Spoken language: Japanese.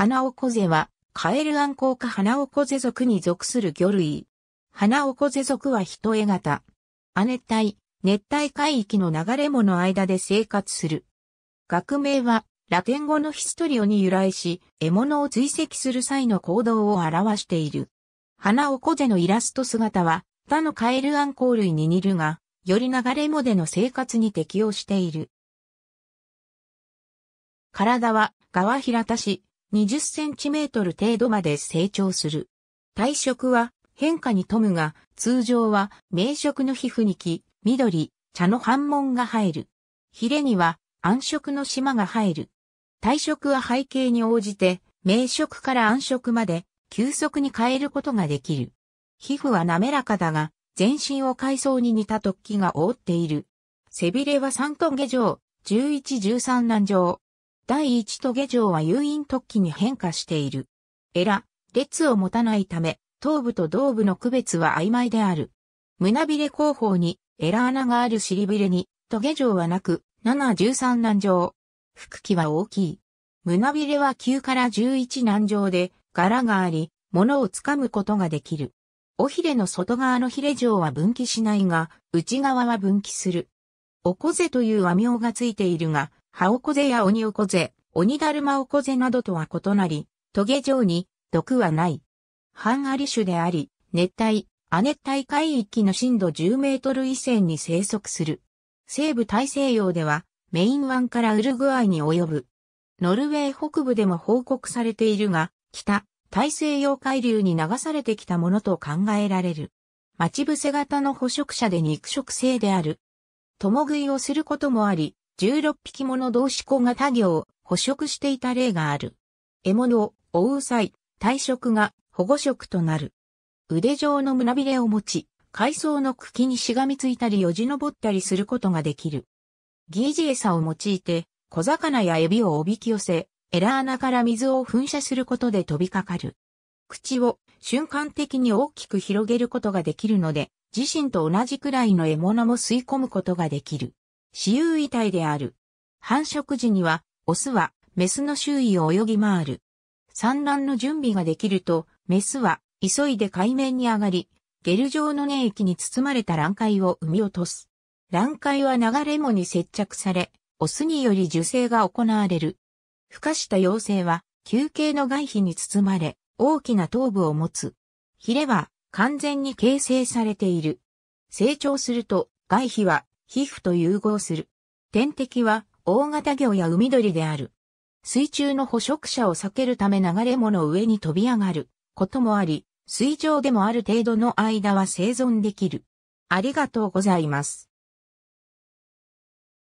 花オコゼは、カエルアンコウ科花オコゼ属に属する魚類。花オコゼ属は人絵型。亜熱帯、熱帯海域の流れ藻の間で生活する。学名は、ラテン語のヒストリオに由来し、獲物を追跡する際の行動を表している。花オコゼのイラスト姿は、他のカエルアンコウ類に似るが、より流れ藻での生活に適応している。体は、側平たし、20センチメートル程度まで成長する。体色は変化に富むが、通常は明色の皮膚に木、緑、茶の反紋が入る。ヒレには暗色の島が入る。体色は背景に応じて、明色から暗色まで急速に変えることができる。皮膚は滑らかだが、全身を海藻に似た突起が覆っている。背びれは3トン下上、11-13難上、第一トゲ城は誘引突起に変化している。エラ、列を持たないため、頭部と胴部の区別は曖昧である。胸びれ後方に、エラ穴がある尻びれに、トゲ城はなく、713難上。腹器は大きい。胸びれは9から11難上で、柄があり、物を掴むことができる。尾ひれの外側のひれ状は分岐しないが、内側は分岐する。おこぜという和名がついているが、ハオコゼやオニオコゼ、オニダルマオコゼなどとは異なり、トゲ状に毒はない。ハンアリ種であり、熱帯、亜熱帯海域の深度10メートル以前に生息する。西部大西洋では、メイン湾からウルグアイに及ぶ。ノルウェー北部でも報告されているが、北、大西洋海流に流されてきたものと考えられる。待ち伏せ型の捕食者で肉食性である。共食いをすることもあり、16匹もの動詞子が他行、捕食していた例がある。獲物を追う際、退職が保護色となる。腕状の胸びれを持ち、海藻の茎にしがみついたりよじ登ったりすることができる。ギージ餌を用いて、小魚やエビをおびき寄せ、エラ穴から水を噴射することで飛びかかる。口を瞬間的に大きく広げることができるので、自身と同じくらいの獲物も吸い込むことができる。私有遺体である。繁殖時には、オスはメスの周囲を泳ぎ回る。産卵の準備ができると、メスは急いで海面に上がり、ゲル状の粘液に包まれた卵塊を産み落とす。卵塊は流れ藻に接着され、オスにより受精が行われる。孵化した幼生は、球形の外皮に包まれ、大きな頭部を持つ。ヒレは完全に形成されている。成長すると、外皮は皮膚と融合する。天敵は大型魚や海鳥である。水中の捕食者を避けるため流れ物上に飛び上がることもあり、水上でもある程度の間は生存できる。ありがとうございます。